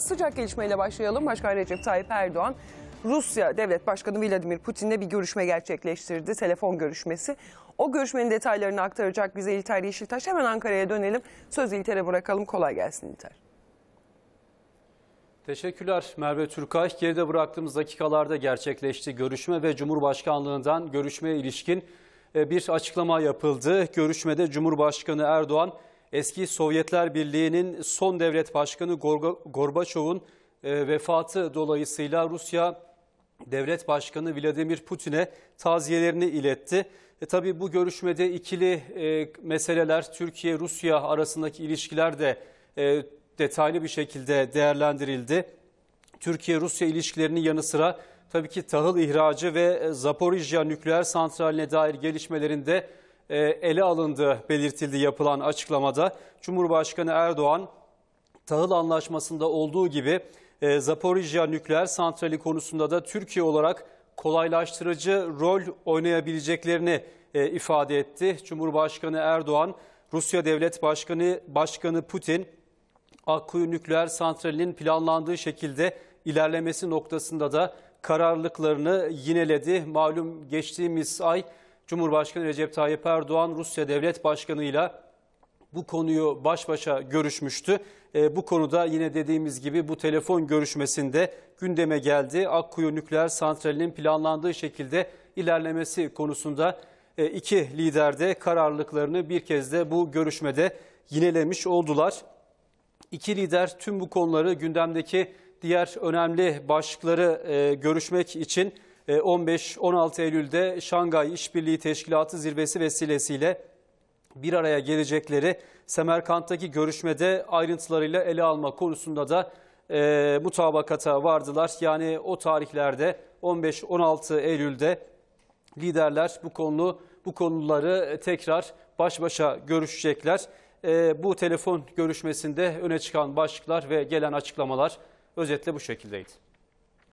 Sıcak gelişmeyle başlayalım. Başkan Recep Tayyip Erdoğan, Rusya Devlet Başkanı Vladimir Putin'le bir görüşme gerçekleştirdi. Telefon görüşmesi. O görüşmenin detaylarını aktaracak bize İlter Yeşiltaş. Hemen Ankara'ya dönelim. Söz İlter'e bırakalım. Kolay gelsin İlter. Teşekkürler Merve Türkay. Geride bıraktığımız dakikalarda gerçekleşti görüşme ve Cumhurbaşkanlığından görüşmeye ilişkin e, bir açıklama yapıldı. Görüşmede Cumhurbaşkanı Erdoğan eski Sovyetler Birliği'nin son devlet başkanı Gorbaçov'un e, vefatı dolayısıyla Rusya devlet başkanı Vladimir Putin'e taziyelerini iletti. E, tabii bu görüşmede ikili e, meseleler Türkiye-Rusya arasındaki ilişkiler de e, detaylı bir şekilde değerlendirildi. Türkiye-Rusya ilişkilerinin yanı sıra tabii ki tahıl ihracı ve e, Zaporijya nükleer santraline dair gelişmelerinde e, ele alındığı belirtildi yapılan açıklamada. Cumhurbaşkanı Erdoğan tahıl anlaşmasında olduğu gibi e, Zaporijya nükleer santrali konusunda da Türkiye olarak kolaylaştırıcı rol oynayabileceklerini e, ifade etti. Cumhurbaşkanı Erdoğan, Rusya Devlet Başkanı Başkanı Putin, Akkuyu nükleer santralinin planlandığı şekilde ilerlemesi noktasında da kararlılıklarını yineledi. Malum geçtiğimiz ay Cumhurbaşkanı Recep Tayyip Erdoğan Rusya Devlet Başkanı ile bu konuyu baş başa görüşmüştü. E, bu konuda yine dediğimiz gibi bu telefon görüşmesinde gündeme geldi. Akkuyu nükleer santralinin planlandığı şekilde ilerlemesi konusunda e, iki lider de kararlılıklarını bir kez de bu görüşmede yinelemiş oldular. İki lider tüm bu konuları gündemdeki diğer önemli başlıkları e, görüşmek için 15-16 e, Eylül'de Şangay İşbirliği Teşkilatı zirvesi vesilesiyle bir araya gelecekleri Semerkant'taki görüşmede ayrıntılarıyla ele alma konusunda da e, mutabakata vardılar. Yani o tarihlerde 15-16 Eylül'de liderler bu konulu bu konuları tekrar baş başa görüşecekler. E, bu telefon görüşmesinde öne çıkan başlıklar ve gelen açıklamalar özetle bu şekildeydi.